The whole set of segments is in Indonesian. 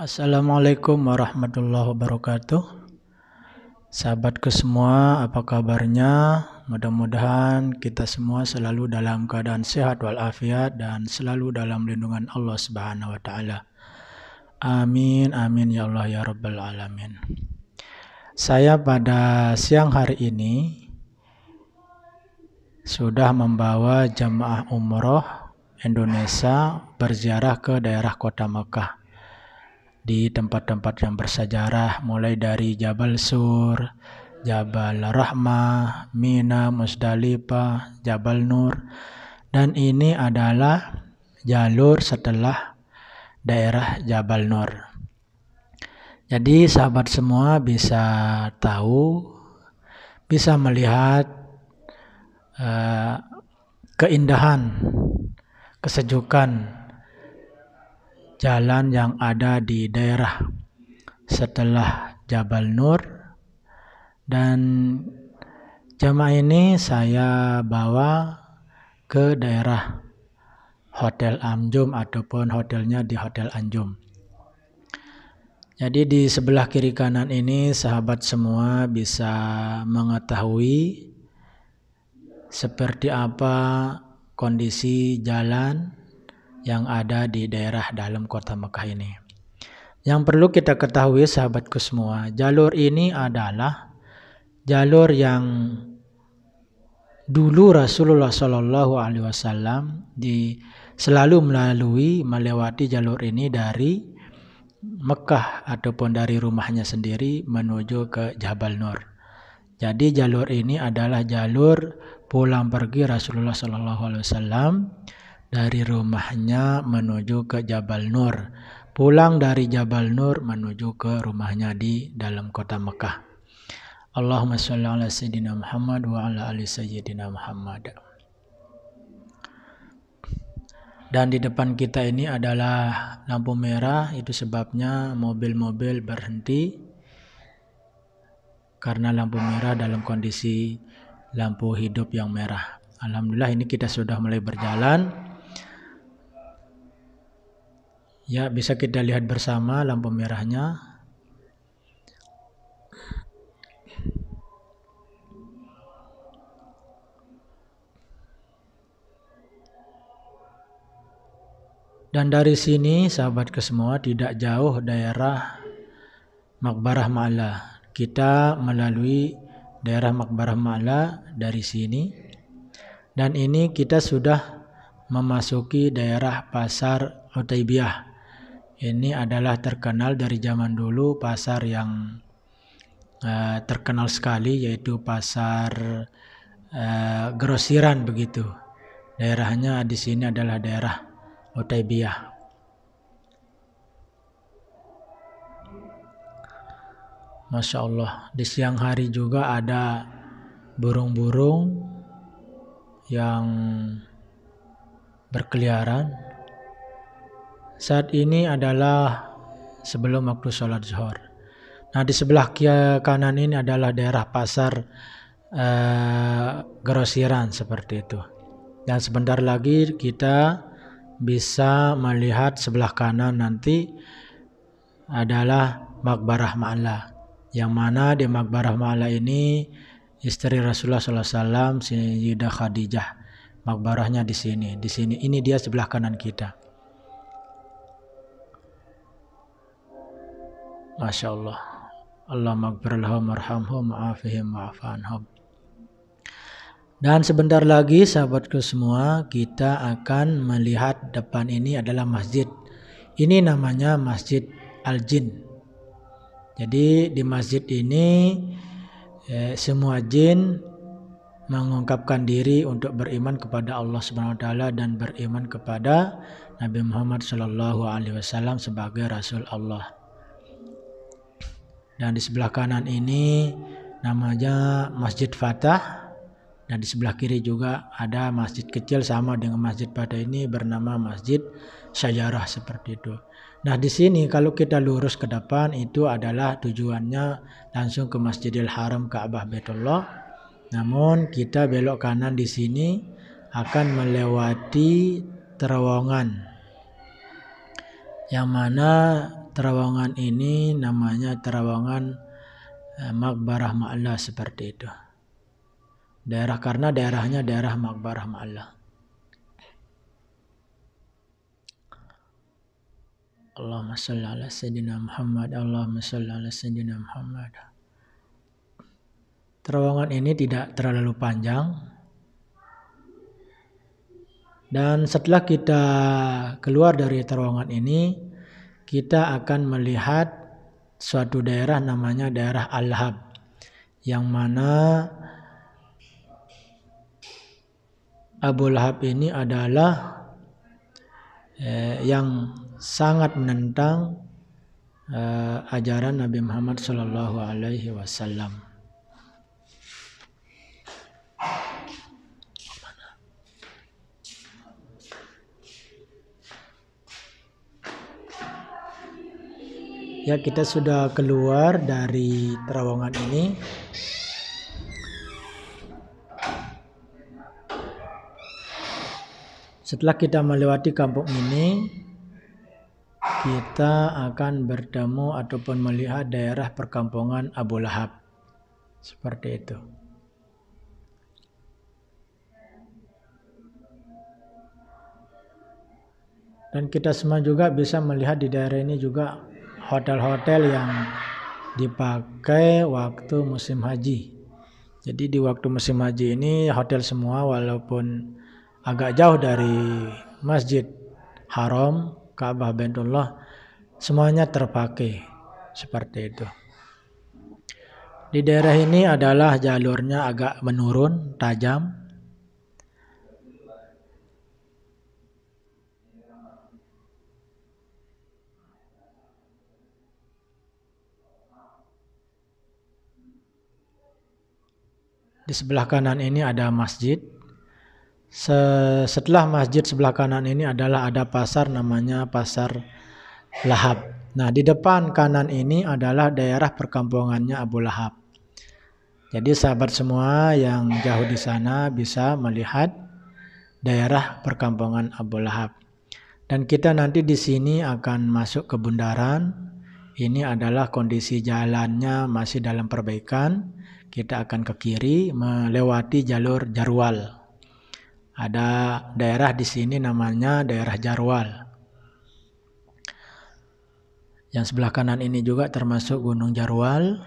Assalamualaikum warahmatullahi wabarakatuh. Sahabatku semua, apa kabarnya? Mudah-mudahan kita semua selalu dalam keadaan sehat walafiat dan selalu dalam lindungan Allah Subhanahu wa taala. Amin amin ya Allah ya rabbal alamin. Saya pada siang hari ini sudah membawa jemaah umroh Indonesia berziarah ke daerah kota Mekah di tempat-tempat yang bersejarah mulai dari Jabal Sur, Jabal Rahmah, Mina, Musdalifah, Jabal Nur. Dan ini adalah jalur setelah daerah Jabal Nur. Jadi sahabat semua bisa tahu, bisa melihat uh, keindahan, kesejukan jalan yang ada di daerah setelah Jabal Nur dan jamaah ini saya bawa ke daerah Hotel Amjum ataupun hotelnya di Hotel Anjum. Jadi di sebelah kiri kanan ini sahabat semua bisa mengetahui seperti apa kondisi jalan yang ada di daerah dalam kota Mekah ini. Yang perlu kita ketahui sahabatku semua, jalur ini adalah jalur yang dulu Rasulullah Shallallahu Alaihi Wasallam di selalu melalui melewati jalur ini dari Mekah ataupun dari rumahnya sendiri menuju ke Jabal Nur. Jadi jalur ini adalah jalur pulang pergi Rasulullah Shallallahu Alaihi Wasallam dari rumahnya menuju ke Jabal Nur. Pulang dari Jabal Nur menuju ke rumahnya di dalam kota Mekah. Allahumma sholli ala sayyidina Muhammad wa ala ali sayyidina Muhammad. Dan di depan kita ini adalah lampu merah, itu sebabnya mobil-mobil berhenti karena lampu merah dalam kondisi lampu hidup yang merah. Alhamdulillah ini kita sudah mulai berjalan. Ya, bisa kita lihat bersama lampu merahnya. Dan dari sini sahabat kesemua tidak jauh daerah Makbarah Ma'la. Kita melalui daerah Makbarah Ma'la dari sini. Dan ini kita sudah memasuki daerah Pasar Utaibiyah ini adalah terkenal dari zaman dulu pasar yang uh, terkenal sekali yaitu pasar uh, grosiran begitu. Daerahnya di sini adalah daerah Utaibiyah Masya Allah, di siang hari juga ada burung-burung yang berkeliaran saat ini adalah sebelum waktu sholat zuhur. Nah di sebelah kanan ini adalah daerah pasar uh, grosiran seperti itu. Dan sebentar lagi kita bisa melihat sebelah kanan nanti adalah Makbarah Ma'la. Yang mana di Makbarah Ma'la ini istri Rasulullah SAW, Sayyidah Khadijah. Makbarahnya di sini. Di sini ini dia sebelah kanan kita. Masya Allah. Allah maghfirlahum marhamhum ma'afihim ma'afanhum. Dan sebentar lagi sahabatku semua kita akan melihat depan ini adalah masjid. Ini namanya Masjid Al-Jin. Jadi di masjid ini eh, semua jin mengungkapkan diri untuk beriman kepada Allah Subhanahu wa taala dan beriman kepada Nabi Muhammad sallallahu alaihi wasallam sebagai rasul Allah dan di sebelah kanan ini namanya Masjid Fatah dan di sebelah kiri juga ada masjid kecil sama dengan Masjid Fatah ini bernama Masjid Syajarah seperti itu. Nah di sini kalau kita lurus ke depan itu adalah tujuannya langsung ke Masjidil Haram Ka'bah Betullah. Namun kita belok kanan di sini akan melewati terowongan yang mana terawangan ini namanya terawangan eh, Makbarah Ma'la seperti itu. Daerah karena daerahnya daerah Makbarah Ma'la. Allahumma salli ala Sayyidina Muhammad. Allahumma salli ala Sayyidina Muhammad. Terawangan ini tidak terlalu panjang. Dan setelah kita keluar dari terowongan ini, kita akan melihat suatu daerah namanya daerah Al-Hab yang mana Abu Lahab ini adalah eh, yang sangat menentang eh, ajaran Nabi Muhammad Shallallahu Alaihi Wasallam. ya kita sudah keluar dari terowongan ini setelah kita melewati kampung ini kita akan bertemu ataupun melihat daerah perkampungan Abu Lahab seperti itu dan kita semua juga bisa melihat di daerah ini juga hotel-hotel yang dipakai waktu musim haji. Jadi di waktu musim haji ini hotel semua walaupun agak jauh dari masjid haram Ka'bah Baitullah semuanya terpakai seperti itu. Di daerah ini adalah jalurnya agak menurun tajam Di sebelah kanan ini ada masjid. Setelah masjid sebelah kanan ini adalah ada pasar namanya Pasar Lahab. Nah, di depan kanan ini adalah daerah perkampungannya Abu Lahab. Jadi sahabat semua yang jauh di sana bisa melihat daerah perkampungan Abu Lahab. Dan kita nanti di sini akan masuk ke bundaran. Ini adalah kondisi jalannya masih dalam perbaikan kita akan ke kiri melewati jalur Jarwal. Ada daerah di sini namanya daerah Jarwal. Yang sebelah kanan ini juga termasuk Gunung Jarwal.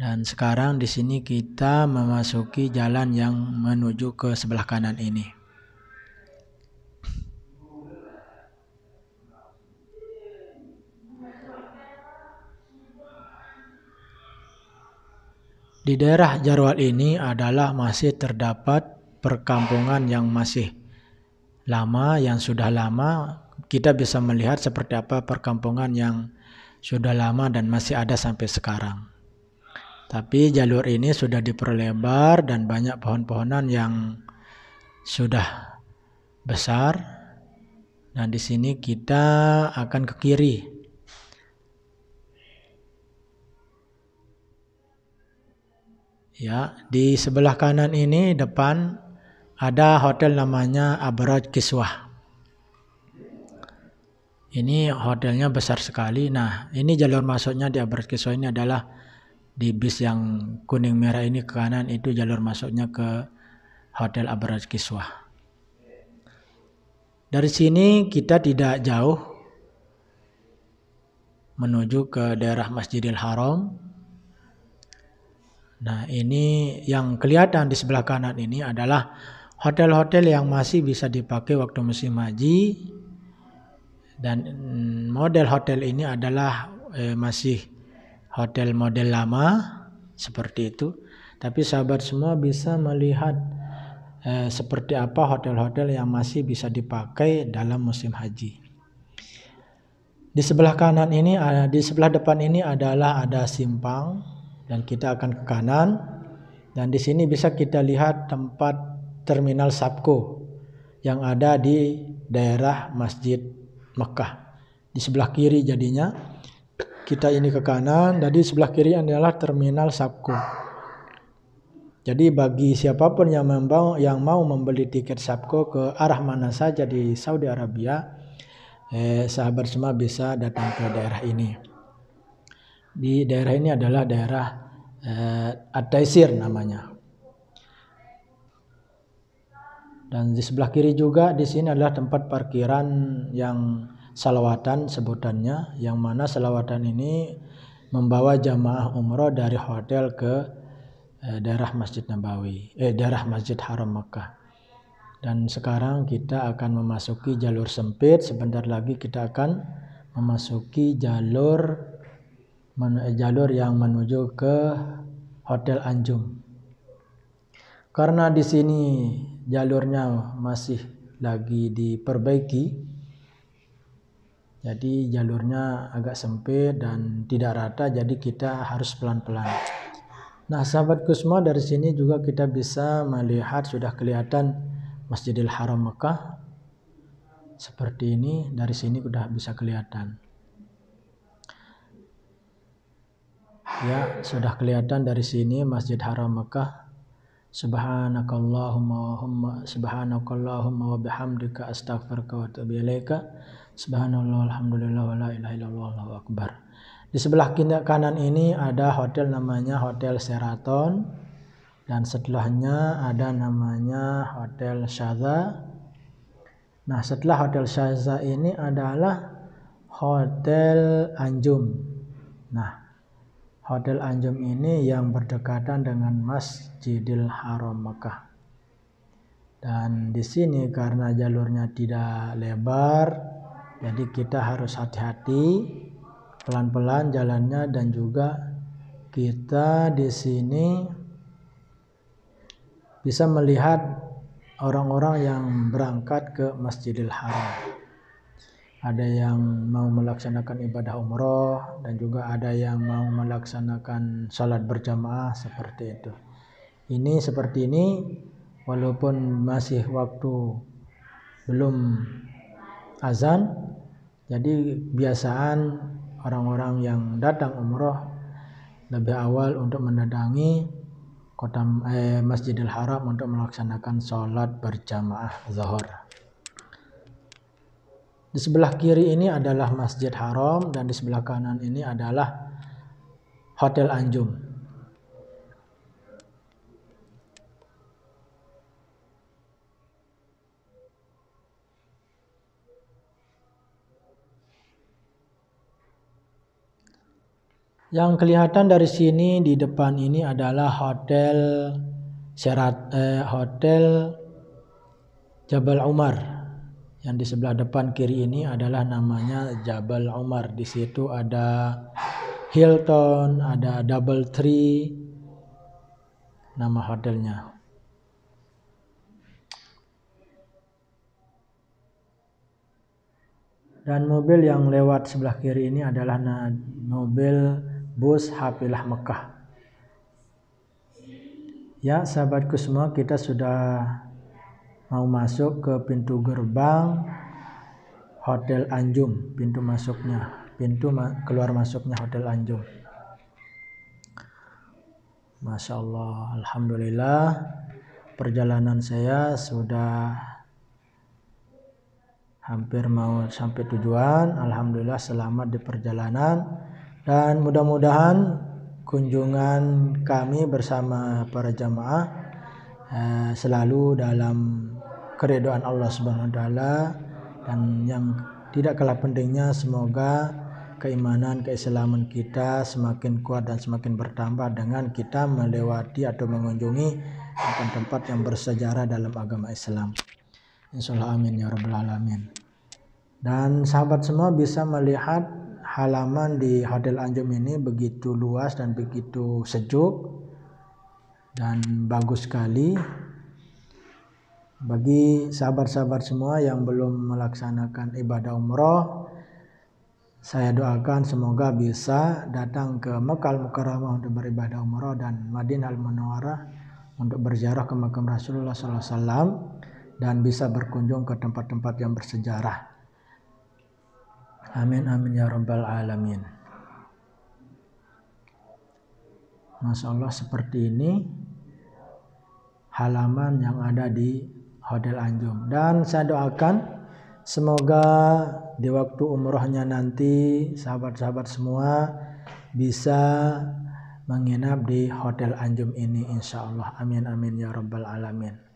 Dan sekarang di sini kita memasuki jalan yang menuju ke sebelah kanan ini. Di daerah Jarwal ini adalah masih terdapat perkampungan yang masih lama, yang sudah lama. Kita bisa melihat seperti apa perkampungan yang sudah lama dan masih ada sampai sekarang. Tapi jalur ini sudah diperlebar dan banyak pohon-pohonan yang sudah besar. Dan di sini kita akan ke kiri Ya, di sebelah kanan ini depan ada hotel namanya Abraj Kiswah. Ini hotelnya besar sekali. Nah, ini jalur masuknya di Abraj Kiswah ini adalah di bis yang kuning merah ini ke kanan itu jalur masuknya ke Hotel Abraj Kiswah. Dari sini kita tidak jauh menuju ke daerah Masjidil Haram Nah, ini yang kelihatan di sebelah kanan ini adalah hotel-hotel yang masih bisa dipakai waktu musim haji dan mm, model hotel ini adalah eh, masih hotel model lama seperti itu. Tapi sahabat semua bisa melihat eh, seperti apa hotel-hotel yang masih bisa dipakai dalam musim haji. Di sebelah kanan ini, eh, di sebelah depan ini adalah ada simpang dan kita akan ke kanan dan di sini bisa kita lihat tempat terminal Sapko yang ada di daerah Masjid Mekah. Di sebelah kiri jadinya kita ini ke kanan, jadi sebelah kiri adalah terminal Sapko. Jadi bagi siapapun yang mau yang mau membeli tiket Sapko ke arah mana saja di Saudi Arabia, eh, sahabat semua bisa datang ke daerah ini di daerah ini adalah daerah eh, ad namanya. Dan di sebelah kiri juga di sini adalah tempat parkiran yang salawatan sebutannya, yang mana salawatan ini membawa jamaah umroh dari hotel ke eh, daerah Masjid Nabawi, eh daerah Masjid Haram Mekah. Dan sekarang kita akan memasuki jalur sempit, sebentar lagi kita akan memasuki jalur Eh, jalur yang menuju ke Hotel Anjung. Karena di sini jalurnya masih lagi diperbaiki, jadi jalurnya agak sempit dan tidak rata, jadi kita harus pelan-pelan. Nah, sahabat Kusma dari sini juga kita bisa melihat sudah kelihatan Masjidil Haram Mekah seperti ini dari sini sudah bisa kelihatan. Ya, sudah kelihatan dari sini Masjid Haram Mekah. Subhanakallahumma subhanakallahumma wa bihamdika astaghfiruka wa atubu ilaika. Subhanallah alhamdulillah wa la ilaha illallah Allahu akbar. Di sebelah kanan ini ada hotel namanya Hotel Sheraton dan setelahnya ada namanya Hotel Shaza. Nah, setelah Hotel Shaza ini adalah Hotel Anjum. Nah, Hotel Anjum ini yang berdekatan dengan Masjidil Haram Mekah. Dan di sini karena jalurnya tidak lebar, jadi kita harus hati-hati, pelan-pelan jalannya dan juga kita di sini bisa melihat orang-orang yang berangkat ke Masjidil Haram ada yang mau melaksanakan ibadah umroh dan juga ada yang mau melaksanakan sholat berjamaah seperti itu. Ini seperti ini walaupun masih waktu belum azan jadi biasaan orang-orang yang datang umroh lebih awal untuk mendatangi kota eh, Masjidil Haram untuk melaksanakan sholat berjamaah zuhur. Di sebelah kiri ini adalah Masjid Haram dan di sebelah kanan ini adalah Hotel Anjum. Yang kelihatan dari sini di depan ini adalah Hotel Serat eh, Hotel Jabal Umar. Yang di sebelah depan kiri ini adalah namanya Jabal Omar Di situ ada Hilton, ada Double Tree, nama hotelnya. Dan mobil yang lewat sebelah kiri ini adalah mobil bus Hafilah Mekah. Ya, sahabatku semua, kita sudah mau masuk ke pintu gerbang Hotel Anjum, pintu masuknya, pintu ma keluar masuknya Hotel Anjum. Masya Allah, Alhamdulillah, perjalanan saya sudah hampir mau sampai tujuan. Alhamdulillah selamat di perjalanan dan mudah-mudahan kunjungan kami bersama para jamaah Ah, selalu dalam keridhaan Allah Subhanahu wa taala dan yang tidak kalah pentingnya semoga keimanan keislaman kita semakin kuat dan semakin bertambah dengan kita melewati atau mengunjungi tempat-tempat yang bersejarah dalam agama Islam. Insyaallah amin ya rabbal alamin. Dan sahabat semua bisa melihat halaman di Hotel Anjum ini begitu luas dan begitu sejuk dan bagus sekali bagi sahabat-sahabat semua yang belum melaksanakan ibadah umroh saya doakan semoga bisa datang ke Mekal mukarramah untuk beribadah umroh dan Madinah al Munawarah untuk berziarah ke makam Rasulullah Sallallahu Alaihi Wasallam dan bisa berkunjung ke tempat-tempat yang bersejarah. Amin amin ya rabbal alamin. Masya Allah seperti ini halaman yang ada di Hotel Anjum. Dan saya doakan semoga di waktu umrohnya nanti sahabat-sahabat semua bisa menginap di Hotel Anjum ini insya Allah. Amin amin ya rabbal alamin.